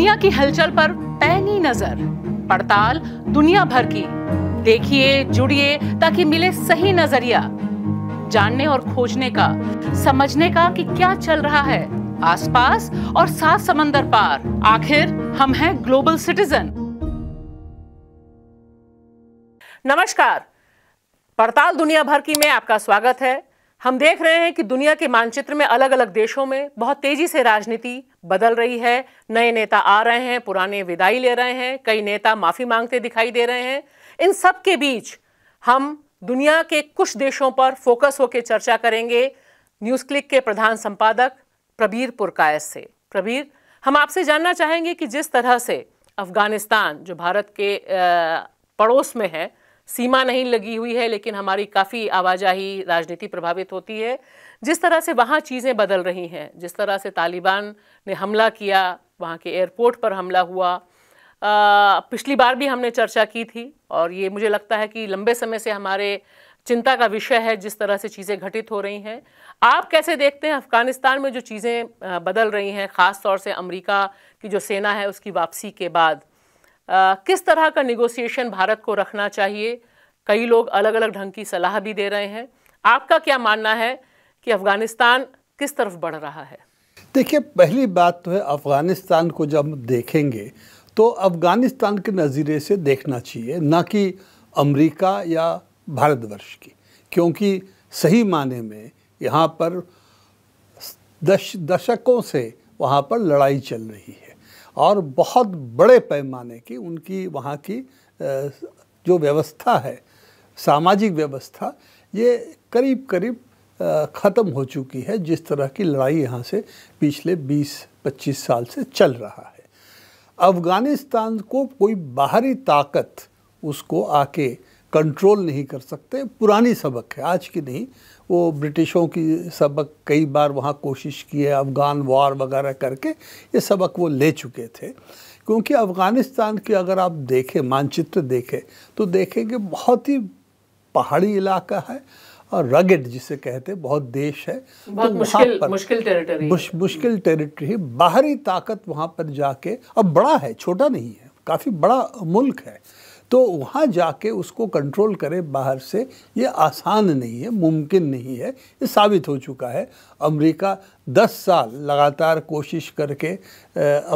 दुनिया की हलचल पर पैनी नजर पड़ताल दुनिया भर की देखिए जुड़िए ताकि मिले सही नजरिया जानने और खोजने का समझने का कि क्या चल रहा है आसपास और सात समंदर पार आखिर हम हैं ग्लोबल सिटीजन नमस्कार पड़ताल दुनिया भर की में आपका स्वागत है हम देख रहे हैं कि दुनिया के मानचित्र में अलग अलग देशों में बहुत तेजी से राजनीति बदल रही है नए नेता आ रहे हैं पुराने विदाई ले रहे हैं कई नेता माफी मांगते दिखाई दे रहे हैं इन सब के बीच हम दुनिया के कुछ देशों पर फोकस होकर चर्चा करेंगे न्यूज क्लिक के प्रधान संपादक प्रबीर पुरकायस से प्रबीर हम आपसे जानना चाहेंगे कि जिस तरह से अफगानिस्तान जो भारत के पड़ोस में है सीमा नहीं लगी हुई है लेकिन हमारी काफ़ी आवाजाही राजनीति प्रभावित होती है जिस तरह से वहाँ चीज़ें बदल रही हैं जिस तरह से तालिबान ने हमला किया वहाँ के एयरपोर्ट पर हमला हुआ आ, पिछली बार भी हमने चर्चा की थी और ये मुझे लगता है कि लंबे समय से हमारे चिंता का विषय है जिस तरह से चीज़ें घटित हो रही हैं आप कैसे देखते हैं अफ़गानिस्तान में जो चीज़ें बदल रही हैं ख़ास तौर से अमेरिका की जो सेना है उसकी वापसी के बाद आ, किस तरह का निगोसिएशन भारत को रखना चाहिए कई लोग अलग अलग ढंग की सलाह भी दे रहे हैं आपका क्या मानना है कि अफ़गानिस्तान किस तरफ बढ़ रहा है देखिए पहली बात तो है अफ़गानिस्तान को जब देखेंगे तो अफ़गानिस्तान के नज़रिए से देखना चाहिए ना कि अमेरिका या भारतवर्ष की क्योंकि सही माने में यहाँ पर दश दशकों से वहाँ पर लड़ाई चल रही है और बहुत बड़े पैमाने की उनकी वहाँ की जो व्यवस्था है सामाजिक व्यवस्था ये करीब करीब ख़त्म हो चुकी है जिस तरह की लड़ाई यहाँ से पिछले 20-25 साल से चल रहा है अफ़गानिस्तान को कोई बाहरी ताकत उसको आके कंट्रोल नहीं कर सकते पुरानी सबक है आज की नहीं वो ब्रिटिशों की सबक कई बार वहाँ कोशिश की है अफ़गान वार वगैरह करके ये सबक वो ले चुके थे क्योंकि अफ़गानिस्तान की अगर आप देखें मानचित्र देखें तो देखेंगे बहुत ही पहाड़ी इलाका है और रगेड जिसे कहते हैं बहुत देश है बहुत तो मुश्किल पर, मुश्किल टेरिटरी मुश, मुश्किल टेरिटरी बाहरी ताकत वहाँ पर जाके अब बड़ा है छोटा नहीं है काफ़ी बड़ा मुल्क है तो वहाँ जाके उसको कंट्रोल करें बाहर से ये आसान नहीं है मुमकिन नहीं है ये साबित हो चुका है अमेरिका 10 साल लगातार कोशिश करके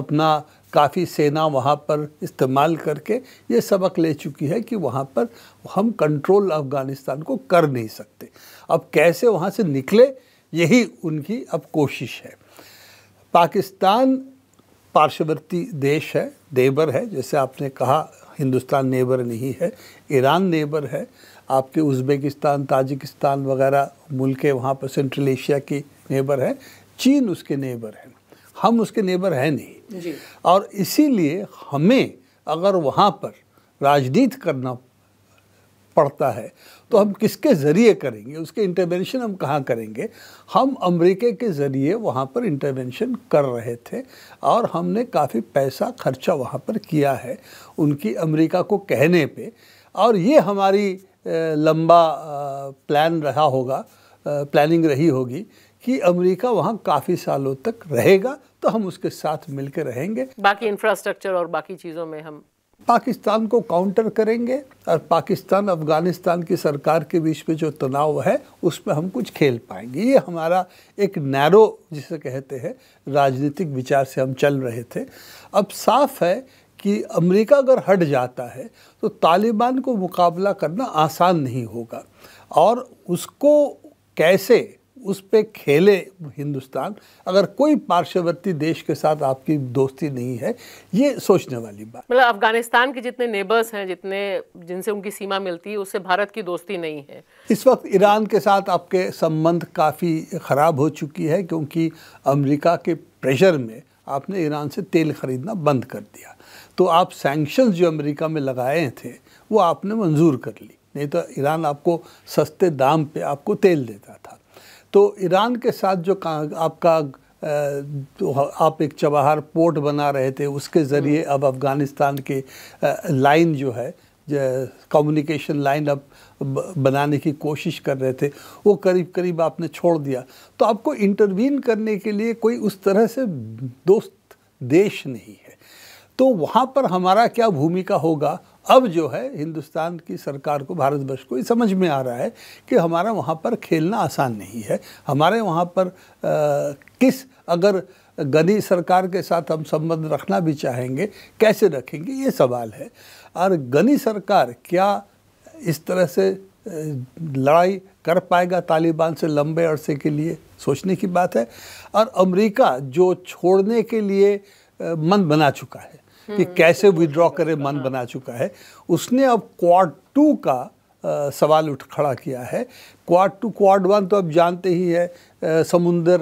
अपना काफ़ी सेना वहाँ पर इस्तेमाल करके ये सबक ले चुकी है कि वहाँ पर हम कंट्रोल अफ़गानिस्तान को कर नहीं सकते अब कैसे वहाँ से निकले यही उनकी अब कोशिश है पाकिस्तान पार्श्ववर्ती देश है देवर है जैसे आपने कहा हिंदुस्तान नेबर नहीं है ईरान नेबर है आपके उज़्बेकिस्तान ताजिकिस्तान वगैरह मुल्क है वहाँ पर सेंट्रल एशिया की नेबर है चीन उसके नेबर है हम उसके नेबर हैं नहीं और इसीलिए हमें अगर वहाँ पर राजनीति करना पड़ता है तो हम किसके ज़रिए करेंगे उसके इंटरवेंशन हम कहाँ करेंगे हम अमेरिके के ज़रिए वहाँ पर इंटरवेंशन कर रहे थे और हमने काफ़ी पैसा खर्चा वहाँ पर किया है उनकी अमेरिका को कहने पे और ये हमारी लंबा प्लान रहा होगा प्लानिंग रही होगी कि अमेरिका वहाँ काफ़ी सालों तक रहेगा तो हम उसके साथ मिलकर रहेंगे बाकी इंफ्रास्ट्रक्चर और बाकी चीज़ों में हम पाकिस्तान को काउंटर करेंगे और पाकिस्तान अफ़गानिस्तान की सरकार के बीच में जो तनाव है उसमें हम कुछ खेल पाएंगे ये हमारा एक नैरो जिसे कहते हैं राजनीतिक विचार से हम चल रहे थे अब साफ है कि अमेरिका अगर हट जाता है तो तालिबान को मुकाबला करना आसान नहीं होगा और उसको कैसे उस पर खेले हिंदुस्तान अगर कोई पार्श्ववर्ती देश के साथ आपकी दोस्ती नहीं है ये सोचने वाली बात मतलब अफगानिस्तान के जितने नेबर्स हैं जितने जिनसे उनकी सीमा मिलती है उससे भारत की दोस्ती नहीं है इस वक्त ईरान के साथ आपके संबंध काफ़ी ख़राब हो चुकी है क्योंकि अमेरिका के प्रेशर में आपने ईरान से तेल ख़रीदना बंद कर दिया तो आप सेंक्शन जो अमेरिका में लगाए थे वो आपने मंजूर कर ली नहीं तो ईरान आपको सस्ते दाम पे आपको तेल देता था तो ईरान के साथ जो आपका तो आप एक चबहार पोर्ट बना रहे थे उसके ज़रिए हम्म। अब अफ़गानिस्तान के लाइन जो है कम्युनिकेशन लाइन अब बनाने की कोशिश कर रहे थे वो करीब करीब आपने छोड़ दिया तो आपको इंटरवीन करने के लिए कोई उस तरह से दोस्त देश नहीं है तो वहाँ पर हमारा क्या भूमिका होगा अब जो है हिंदुस्तान की सरकार को भारतवर्ष को ये समझ में आ रहा है कि हमारा वहाँ पर खेलना आसान नहीं है हमारे वहाँ पर आ, किस अगर गनी सरकार के साथ हम संबंध रखना भी चाहेंगे कैसे रखेंगे ये सवाल है और गनी सरकार क्या इस तरह से लड़ाई कर पाएगा तालिबान से लंबे अरसे के लिए सोचने की बात है और अमेरिका जो छोड़ने के लिए मन बना चुका है कि हम्म। कैसे विड्रॉ करे मन बना चुका है उसने अब क्वाड टू का आ, सवाल उठ खड़ा किया है क्वार टू क्वाड वन तो अब जानते ही है आ, समुंदर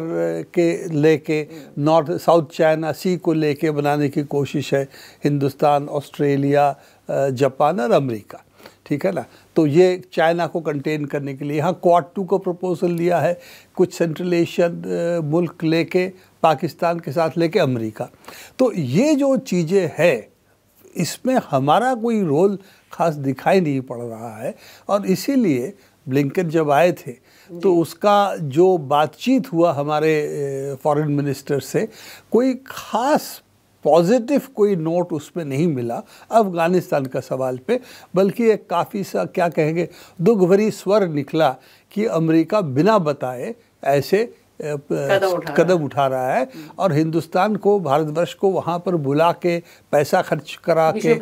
के लेके नॉर्थ साउथ चाइना सी को लेके बनाने की कोशिश है हिंदुस्तान ऑस्ट्रेलिया जापान और अमेरिका ठीक है ना तो ये चाइना को कंटेन करने के लिए यहाँ क्वाड टू को प्रपोजल लिया है कुछ सेंट्रल एशियन मुल्क लेके पाकिस्तान के साथ लेके अमेरिका तो ये जो चीज़ें हैं इसमें हमारा कोई रोल खास दिखाई नहीं पड़ रहा है और इसीलिए ब्लिंकन जब आए थे तो उसका जो बातचीत हुआ हमारे फॉरेन मिनिस्टर से कोई खास पॉजिटिव कोई नोट उसमें नहीं मिला अफ़गानिस्तान का सवाल पे बल्कि एक काफ़ी सा क्या कहेंगे दुख भरी स्वर निकला कि अमेरिका बिना बताए ऐसे कदम उठा, उठा रहा है और हिंदुस्तान को भारतवर्ष को वहाँ पर बुला के पैसा खर्च करा के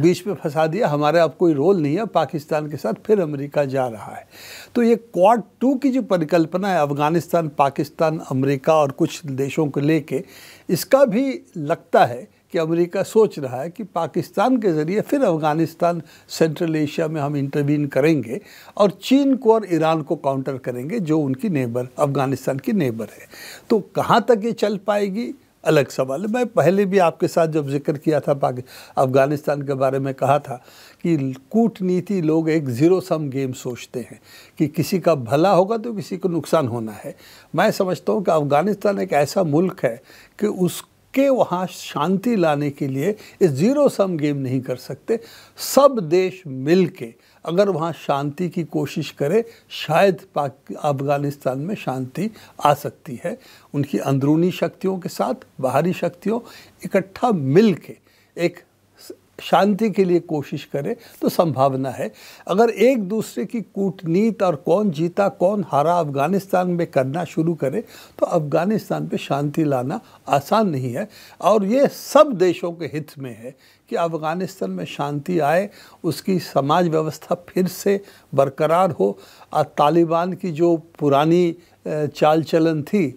बीच में फंसा दिया हमारा अब कोई रोल नहीं है पाकिस्तान के साथ फिर अमेरिका जा रहा है तो ये क्वाड टू की जो परिकल्पना है अफ़गानिस्तान पाकिस्तान अमेरिका और कुछ देशों को लेके इसका भी लगता है कि अमेरिका सोच रहा है कि पाकिस्तान के ज़रिए फिर अफ़गानिस्तान सेंट्रल एशिया में हम इंटरवीन करेंगे और चीन को और ईरान को काउंटर करेंगे जो उनकी नेबर अफ़गानिस्तान की नेबर है तो कहाँ तक ये चल पाएगी अलग सवाल है मैं पहले भी आपके साथ जब जिक्र किया था अफ़गानिस्तान के बारे में कहा था कि कूटनीति लोग एक ज़ीरो सम गेम सोचते हैं कि किसी का भला होगा तो किसी को नुकसान होना है मैं समझता हूँ कि अफ़गानिस्तान एक ऐसा मुल्क है कि उस के वहाँ शांति लाने के लिए इस ज़ीरो सम गेम नहीं कर सकते सब देश मिल के अगर वहाँ शांति की कोशिश करे शायद पाक अफगानिस्तान में शांति आ सकती है उनकी अंदरूनी शक्तियों के साथ बाहरी शक्तियों इकट्ठा मिल के एक शांति के लिए कोशिश करें तो संभावना है अगर एक दूसरे की कूटनीत और कौन जीता कौन हारा अफगानिस्तान में करना शुरू करे तो अफगानिस्तान पे शांति लाना आसान नहीं है और ये सब देशों के हित में है कि अफगानिस्तान में शांति आए उसकी समाज व्यवस्था फिर से बरकरार हो और तालिबान की जो पुरानी चाल चलन थी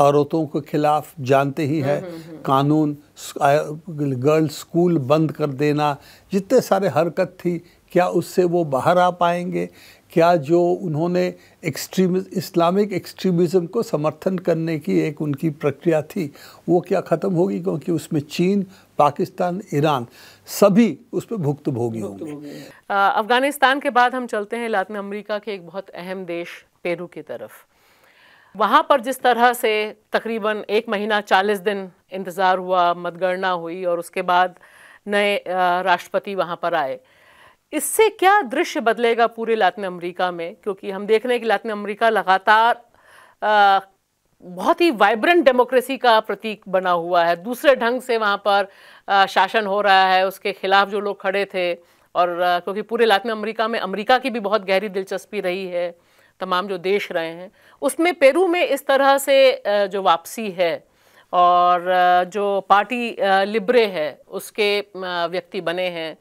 औरतों के खिलाफ जानते ही है हम्म, हम्म, हम्म। कानून गर्ल्स स्कूल बंद कर देना जितने सारे हरकत थी क्या उससे वो बाहर आ पाएंगे क्या जो उन्होंने एक्सट्रीम इस्लामिक एक्सट्रीमिज़म को समर्थन करने की एक उनकी प्रक्रिया थी वो क्या ख़त्म होगी क्योंकि उसमें चीन पाकिस्तान ईरान सभी उस पर भुगत भोगी होंगे अफ़गानिस्तान के बाद हम चलते हैं लातिन अमेरिका के एक बहुत अहम देश पेरू की तरफ वहाँ पर जिस तरह से तकरीबन एक महीना चालीस दिन इंतज़ार हुआ मतगणना हुई और उसके बाद नए राष्ट्रपति वहाँ पर आए इससे क्या दृश्य बदलेगा पूरे लातिन अमेरिका में क्योंकि हम देख रहे हैं कि लातिन अमेरिका लगातार बहुत ही वाइब्रेंट डेमोक्रेसी का प्रतीक बना हुआ है दूसरे ढंग से वहाँ पर शासन हो रहा है उसके खिलाफ जो लोग खड़े थे और क्योंकि पूरे लातिन अमेरिका में अमेरिका की भी बहुत गहरी दिलचस्पी रही है तमाम जो देश रहे हैं उसमें पेरू में इस तरह से जो वापसी है और जो पार्टी लिब्रे है उसके व्यक्ति बने हैं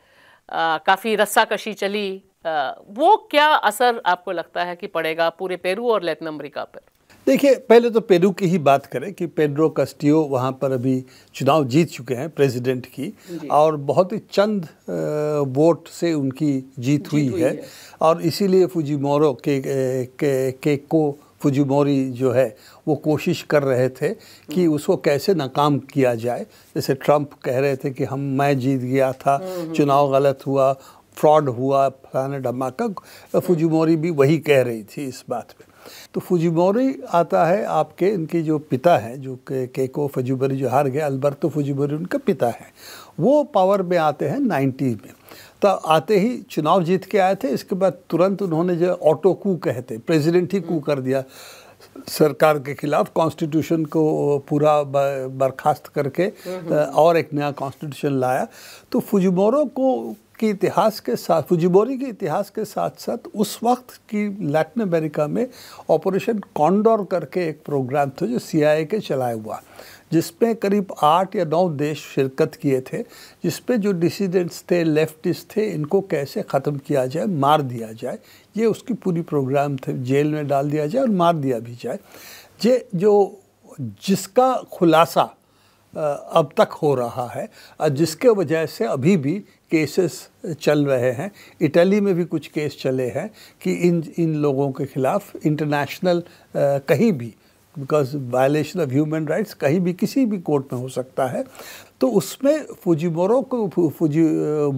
काफ़ी रस्साकशी चली वो क्या असर आपको लगता है कि पड़ेगा पूरे पेरू और लैटिन अमरीका पर देखिए पहले तो पेरू की ही बात करें कि पेड्रो कस्टियो वहाँ पर अभी चुनाव जीत चुके हैं प्रेसिडेंट की और बहुत ही चंद वोट से उनकी जीत, जीत हुई, हुई है।, है और इसीलिए फुजीमोरो के, के, के को फुजीमोरी जो है वो कोशिश कर रहे थे कि हम्म। उसको कैसे नाकाम किया जाए जैसे ट्रंप कह रहे थे कि हम मैं जीत गया था हम्म, हम्म। चुनाव गलत हुआ फ्रॉड हुआ फलाने धमाका फुजीमोरी भी वही कह रही थी इस बात पर तो फुजिमोरी आता है आपके इनके जो पिता हैं जो के, केको फुजिबरी जो हार गए अल्बर्टो फुजिबरी उनका पिता है वो पावर में आते हैं नाइन्टी में तो आते ही चुनाव जीत के आए थे इसके बाद तुरंत उन्होंने जो ऑटो कू कहते प्रेसिडेंट ही कू कर दिया सरकार के खिलाफ कॉन्स्टिट्यूशन को पूरा बर्खास्त करके हम्म। और एक नया कॉन्स्टिट्यूशन लाया तो फुजमोरों को की इतिहास के साथ फुजिबोरी के इतिहास के साथ साथ उस वक्त की लैटिन अमेरिका में ऑपरेशन कॉन्डोर करके एक प्रोग्राम था जो सीआईए के चलाया हुआ जिसमें करीब आठ या नौ देश शिरकत किए थे जिसपे जो डिसीडेंट्स थे लेफ्टिस्ट थे इनको कैसे ख़त्म किया जाए मार दिया जाए ये उसकी पूरी प्रोग्राम थे जेल में डाल दिया जाए और मार दिया भी जाए जे जो जिसका खुलासा अब तक हो रहा है जिसके वजह से अभी भी केसेस चल रहे हैं इटली में भी कुछ केस चले हैं कि इन इन लोगों के खिलाफ इंटरनेशनल कहीं भी because violation of human rights कहीं भी किसी भी कोर्ट में हो सकता है तो उसमें फुजीमोरो को फुजी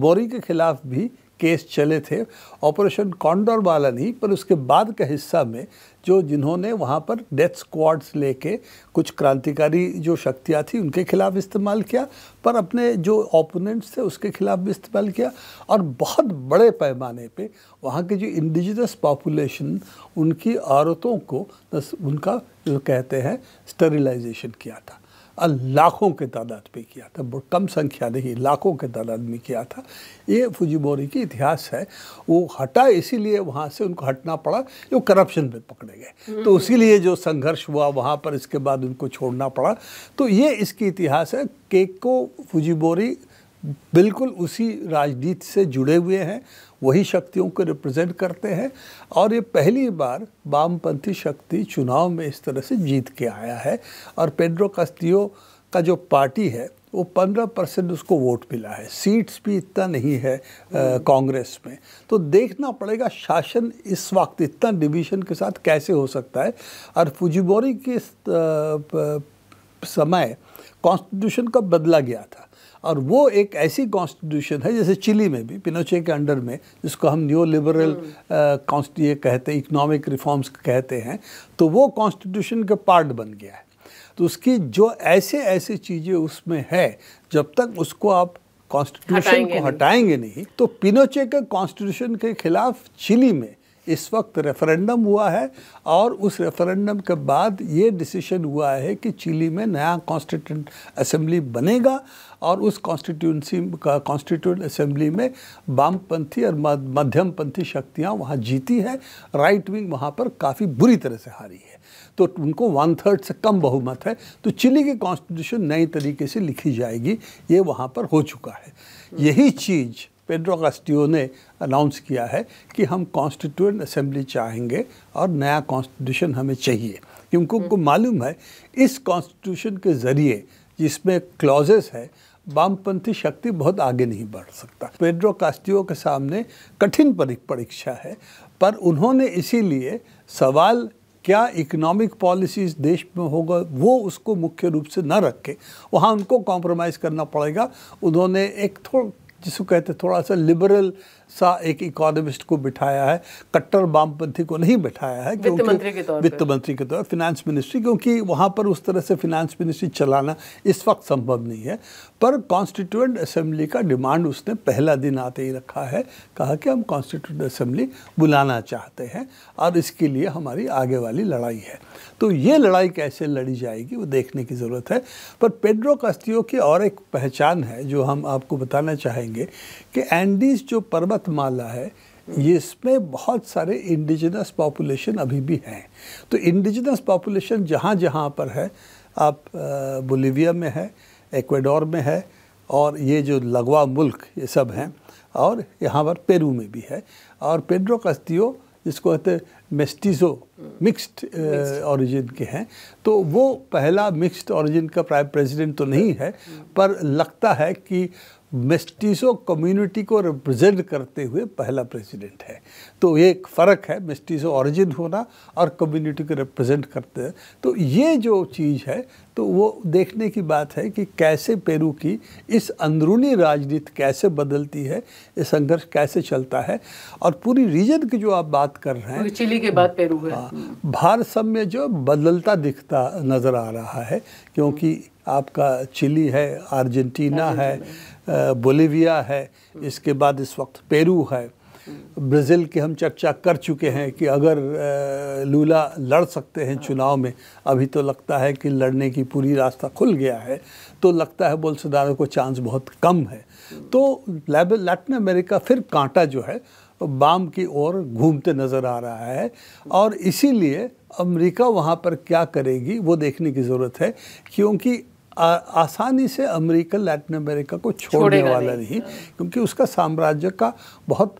बोरी के खिलाफ भी केस चले थे ऑपरेशन कॉन्डोर वाला नहीं पर उसके बाद का हिस्सा में जो जिन्होंने वहाँ पर डेथ स्क्वाड्स लेके कुछ क्रांतिकारी जो शक्तियाँ थी उनके खिलाफ इस्तेमाल किया पर अपने जो ओपोनेंट्स थे उसके खिलाफ भी इस्तेमाल किया और बहुत बड़े पैमाने पे वहाँ के जो इंडिजिनस पॉपुलेशन उनकी औरतों को उनका जो कहते हैं स्टरिलाइजेशन किया था लाखों के तादाद पे किया था कम संख्या नहीं लाखों के तादाद में किया था ये फुजीबोरी की इतिहास है वो हटा इसीलिए वहाँ से उनको हटना पड़ा जो करप्शन में पकड़े गए हम्म। तो उसीलिए जो संघर्ष हुआ वहाँ पर इसके बाद उनको छोड़ना पड़ा तो ये इसकी इतिहास है केको फुजीबोरी बिल्कुल उसी राजनीति से जुड़े हुए हैं वही शक्तियों को रिप्रेजेंट करते हैं और ये पहली बार वामपंथी शक्ति चुनाव में इस तरह से जीत के आया है और पेड्रो कस्तियों का जो पार्टी है वो पंद्रह परसेंट उसको वोट मिला है सीट्स भी इतना नहीं है कांग्रेस में तो देखना पड़ेगा शासन इस वक्त इतना डिवीजन के साथ कैसे हो सकता है और फुजीबोरी के समय कॉन्स्टिट्यूशन का बदला गया था और वो एक ऐसी कॉन्स्टिट्यूशन है जैसे चिली में भी पिनोचे के अंडर में जिसको हम न्यू हम्म। लिबरल ये कहते हैं इकोनॉमिक रिफॉर्म्स कहते हैं तो वो कॉन्स्टिट्यूशन का पार्ट बन गया है तो उसकी जो ऐसे ऐसे चीज़ें उसमें है जब तक उसको आप कॉन्स्टिट्यूशन को हटाएंगे नहीं तो पिनोचे के कॉन्स्टिट्यूशन के खिलाफ चिली में इस वक्त रेफरेंडम हुआ है और उस रेफरेंडम के बाद ये डिसीशन हुआ है कि चिली में नया कॉन्स्टिट्यूंट असेंबली बनेगा और उस कॉन्स्टिट्यूंसी का कॉन्स्टिट्यूंट असेंबली में वामपंथी और मध्यमपंथी शक्तियाँ वहाँ जीती हैं राइट विंग वहाँ पर काफ़ी बुरी तरह से हारी है तो उनको वन थर्ड से कम बहुमत है तो चिली की कॉन्स्टिट्यूशन नए तरीके से लिखी जाएगी ये वहाँ पर हो चुका है यही चीज़ पेड्रो कास्टियो ने अनाउंस किया है कि हम कॉन्स्टिट्यूंट असेंबली चाहेंगे और नया कॉन्स्टिट्यूशन हमें चाहिए क्योंकि उनको हम्म। मालूम है इस कॉन्स्टिट्यूशन के ज़रिए जिसमें क्लॉजेस है वामपंथी शक्ति बहुत आगे नहीं बढ़ सकता पेड्रो कास्टियो के सामने कठिन परीक्षा है पर उन्होंने इसीलिए सवाल क्या इकोनॉमिक पॉलिसीज देश में होगा वो उसको मुख्य रूप से न रख के वहाँ उनको कॉम्प्रोमाइज़ करना पड़ेगा उन्होंने एक थोड़ा जिसको कहते थोड़ा सा लिबरल सा एक इकोनॉमिस्ट को बिठाया है कट्टर वामपंथी को नहीं बिठाया है वित्त मंत्री के तौर वित्त मंत्री के तौर फिनेंस मिनिस्ट्री क्योंकि वहाँ पर उस तरह से फिनेंस मिनिस्ट्री चलाना इस वक्त संभव नहीं है पर कॉन्स्टिट्यूंट असेंबली का डिमांड उसने पहला दिन आते ही रखा है कहा कि हम कॉन्स्टिट्यूंट असेंबली बुलाना चाहते हैं और इसके लिए हमारी आगे वाली लड़ाई है तो ये लड़ाई कैसे लड़ी जाएगी वो देखने की ज़रूरत है पर पेड्रो कस्तियों की और एक पहचान है जो हम आपको बताना चाहेंगे पाएंगे कि एंडीज जो पर्वतमाला है इसमें बहुत सारे इंडिजिनस पॉपुलेशन अभी भी हैं तो इंडिजिनस पॉपुलेशन जहाँ जहाँ पर है आप बोलीविया में है एक्वाडोर में है और ये जो लगवा मुल्क ये सब हैं और यहाँ पर पेरू में भी है और पेड्रो कस्तियो जिसको कहते हैं मेस्टिजो मिक्स्ड ओरिजिन के हैं तो वो पहला मिक्स्ड ओरिजिन का प्राइम प्रेसिडेंट तो नहीं है पर लगता है कि मिस्टिसो कम्युनिटी को रिप्रेजेंट करते हुए पहला प्रेसिडेंट है तो ये एक फ़र्क है मिस्टिसो ओरिजिन होना और कम्युनिटी को रिप्रेजेंट करते हैं तो ये जो चीज़ है तो वो देखने की बात है कि कैसे पेरू की इस अंदरूनी राजनीति कैसे बदलती है ये संघर्ष कैसे चलता है और पूरी रीजन की जो आप बात कर रहे हैं चिली के बाद पेरू है हाँ, भारत सब में जो बदलता दिखता नज़र आ रहा है क्योंकि आपका चिली है अर्जेंटीना है बोलीविया है इसके बाद इस वक्त पेरू है ब्राज़ील की हम चर्चा कर चुके हैं कि अगर लूला लड़ सकते हैं चुनाव में अभी तो लगता है कि लड़ने की पूरी रास्ता खुल गया है तो लगता है बोलसदारों को चांस बहुत कम है तो लैटिन अमेरिका फिर कांटा जो है बाम की ओर घूमते नज़र आ रहा है और इसीलिए अमेरिका वहाँ पर क्या करेगी वो देखने की ज़रूरत है क्योंकि आसानी से अमेरिका लैटिन अमेरिका को छोड़ने वाला नहीं, नहीं क्योंकि उसका साम्राज्य का बहुत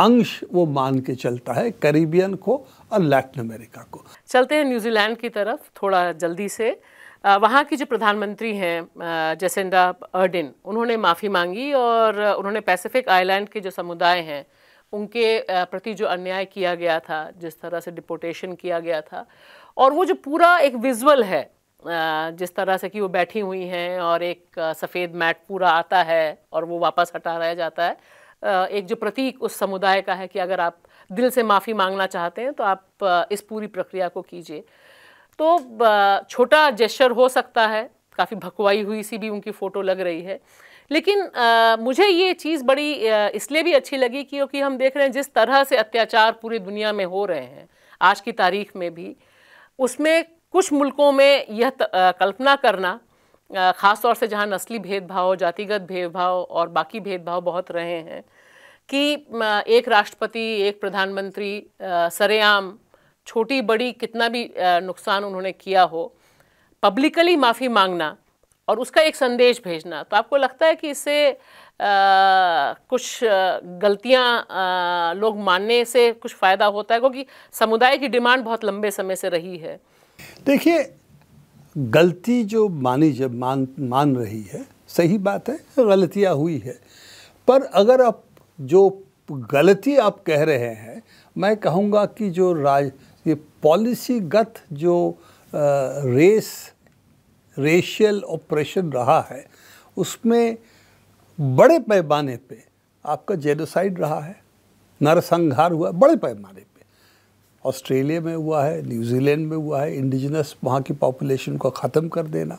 अंश वो मान के चलता है करीबियन को और लैटिन अमेरिका को चलते हैं न्यूजीलैंड की तरफ थोड़ा जल्दी से वहाँ की जो प्रधानमंत्री हैं जैसेंडा अर्डिन उन्होंने माफ़ी मांगी और उन्होंने पैसिफिक आइलैंड के जो समुदाय हैं उनके प्रति जो अन्याय किया गया था जिस तरह से डिपोटेशन किया गया था और वो जो पूरा एक विजुअल है जिस तरह से कि वो बैठी हुई हैं और एक सफ़ेद मैट पूरा आता है और वो वापस हटा रह जाता है एक जो प्रतीक उस समुदाय का है कि अगर आप दिल से माफ़ी मांगना चाहते हैं तो आप इस पूरी प्रक्रिया को कीजिए तो छोटा जेस्चर हो सकता है काफ़ी भकवाई हुई सी भी उनकी फ़ोटो लग रही है लेकिन आ, मुझे ये चीज़ बड़ी इसलिए भी अच्छी लगी क्योंकि हम देख रहे हैं जिस तरह से अत्याचार पूरी दुनिया में हो रहे हैं आज की तारीख में भी उसमें कुछ मुल्कों में यह त, आ, कल्पना करना ख़ास तौर से जहाँ नस्ली भेदभाव जातिगत भेदभाव और बाकी भेदभाव बहुत रहे हैं कि एक राष्ट्रपति एक प्रधानमंत्री सरेआम छोटी बड़ी कितना भी नुकसान उन्होंने किया हो पब्लिकली माफ़ी मांगना और उसका एक संदेश भेजना तो आपको लगता है कि इससे कुछ गलतियां लोग मानने से कुछ फ़ायदा होता है क्योंकि समुदाय की डिमांड बहुत लंबे समय से रही है देखिए गलती जो मानी जब मान मान रही है सही बात है गलतियाँ हुई है पर अगर आप जो गलती आप कह रहे हैं मैं कहूँगा कि जो राज ये पॉलिसीगत जो आ, रेस रेशियल ऑपरेशन रहा है उसमें बड़े पैमाने पे आपका जेनोसाइड रहा है नरसंहार हुआ बड़े पैमाने पे ऑस्ट्रेलिया में हुआ है न्यूजीलैंड में हुआ है इंडिजिनस वहाँ की पॉपुलेशन को ख़त्म कर देना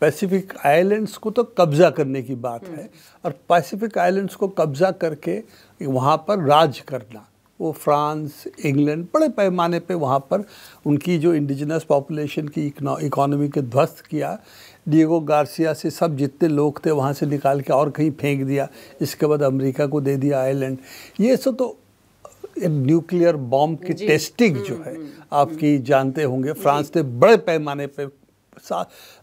पैसिफिक आइलैंड्स को तो कब्ज़ा करने की बात है हम्म। और पैसिफिक आइलैंड्स को कब्ज़ा करके वहाँ पर राज करना वो फ्रांस इंग्लैंड बड़े पैमाने पे वहाँ पर उनकी जो इंडिजिनस पॉपुलेशन की इकोनॉमी के ध्वस्त किया डिएगो गार्सिया से सब जितने लोग थे वहाँ से निकाल के और कहीं फेंक दिया इसके बाद अमेरिका को दे दिया आइलैंड ये सब तो न्यूक्लियर बॉम्ब की टेस्टिंग हम्म, जो है हम्म, हम्म। आपकी जानते होंगे फ्रांस ने बड़े पैमाने पे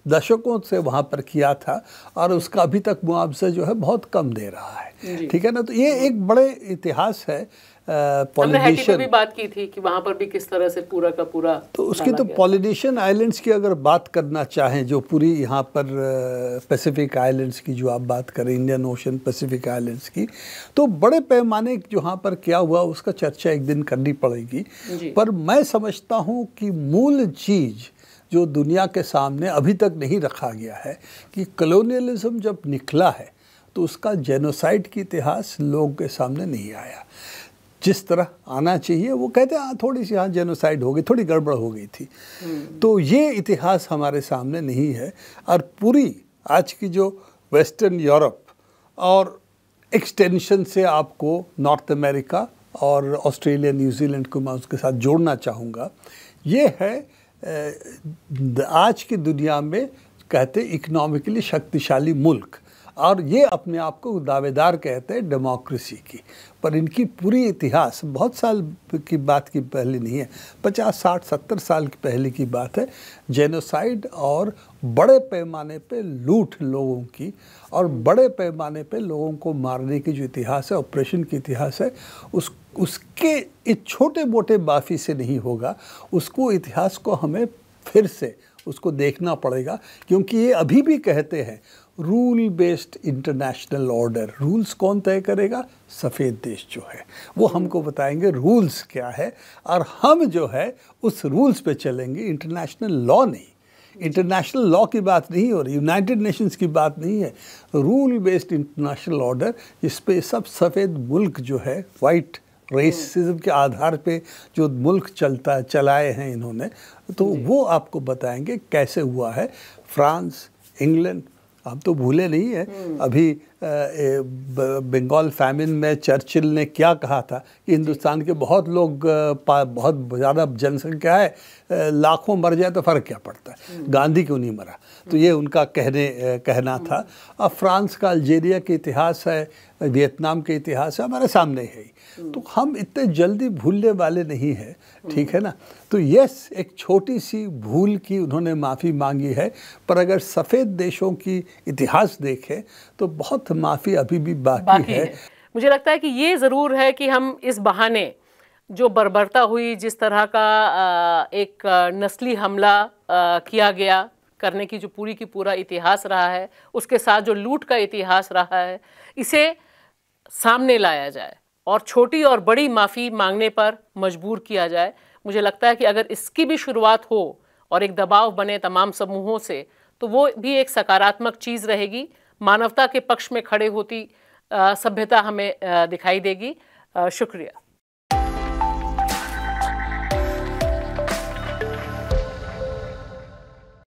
दशकों से वहाँ पर किया था और उसका अभी तक मुआवजा जो है बहुत कम दे रहा है ठीक है ना तो ये एक बड़े इतिहास है पॉलिनेशन भी बात की थी कि वहाँ पर भी किस तरह से पूरा का पूरा तो उसकी तो पॉलिनेशन आइलैंड्स की अगर बात करना चाहें जो पूरी यहाँ पर पैसिफिक आइलैंड्स की जो आप बात करें इंडियन ओशन पैसिफिक आइलैंड्स की तो बड़े पैमाने जहाँ पर क्या हुआ उसका चर्चा एक दिन करनी पड़ेगी पर मैं समझता हूँ कि मूल चीज़ जो दुनिया के सामने अभी तक नहीं रखा गया है कि कलोनियलिज्म जब निकला है तो उसका जेनोसाइड की इतिहास लोगों के सामने नहीं आया जिस तरह आना चाहिए वो कहते हैं हाँ, थोड़ी सी हाँ जेनोसाइड हो गई थोड़ी गड़बड़ हो गई थी हम्म। तो ये इतिहास हमारे सामने नहीं है और पूरी आज की जो वेस्टर्न यूरोप और एक्सटेंशन से आपको नॉर्थ अमेरिका और ऑस्ट्रेलिया न्यूजीलैंड को मैं उसके साथ जोड़ना चाहूँगा ये है आज की दुनिया में कहते इकोनॉमिकली शक्तिशाली मुल्क और ये अपने आप को दावेदार कहते हैं डेमोक्रेसी की पर इनकी पूरी इतिहास बहुत साल की बात की पहले नहीं है पचास साठ सत्तर साल की पहले की बात है जेनोसाइड और बड़े पैमाने पे लूट लोगों की और बड़े पैमाने पे लोगों को मारने की जो इतिहास है ऑपरेशन की इतिहास है उस उसके इस छोटे मोटे बाफी से नहीं होगा उसको इतिहास को हमें फिर से उसको देखना पड़ेगा क्योंकि ये अभी भी कहते हैं rule based international order rules कौन तय करेगा सफ़ेद देश जो है वो हमको बताएंगे रूल्स क्या है और हम जो है उस रूल्स पे चलेंगे इंटरनेशनल लॉ नहीं इंटरनेशनल लॉ की बात नहीं और यूनाइटेड नेशंस की बात नहीं है रूल बेस्ड इंटरनेशनल ऑर्डर इस पर सब सफ़ेद मुल्क जो है वाइट रेसिज्म के आधार पे जो मुल्क चलता चलाए हैं इन्होंने तो वो आपको बताएंगे कैसे हुआ है फ्रांस इंग्लैंड हम तो भूले नहीं है हम्म। अभी बंगाल फैमिन में चर्चिल ने क्या कहा था कि हिंदुस्तान के बहुत लोग बहुत ज़्यादा जनसंख्या है लाखों मर जाए तो फ़र्क क्या पड़ता है हम्म। गांधी क्यों नहीं मरा तो ये उनका कहने कहना था हम्म। अब फ्रांस का अल्जेरिया के इतिहास है वियतनाम के इतिहास है हमारे सामने है हम्म। तो हम इतने जल्दी भूलने वाले नहीं हैं ठीक हम्म। है ना तो यस एक छोटी सी भूल की उन्होंने माफ़ी मांगी है पर अगर सफ़ेद देशों की इतिहास देखें तो बहुत माफ़ी अभी भी बाकी, बाकी है।, है मुझे लगता है कि ये ज़रूर है कि हम इस बहाने जो बर्बरता हुई जिस तरह का एक नस्ली हमला किया गया करने की जो पूरी की पूरा इतिहास रहा है उसके साथ जो लूट का इतिहास रहा है इसे सामने लाया जाए और छोटी और बड़ी माफ़ी मांगने पर मजबूर किया जाए मुझे लगता है कि अगर इसकी भी शुरुआत हो और एक दबाव बने तमाम समूहों से तो वो भी एक सकारात्मक चीज़ रहेगी मानवता के पक्ष में खड़े होती सभ्यता हमें दिखाई देगी शुक्रिया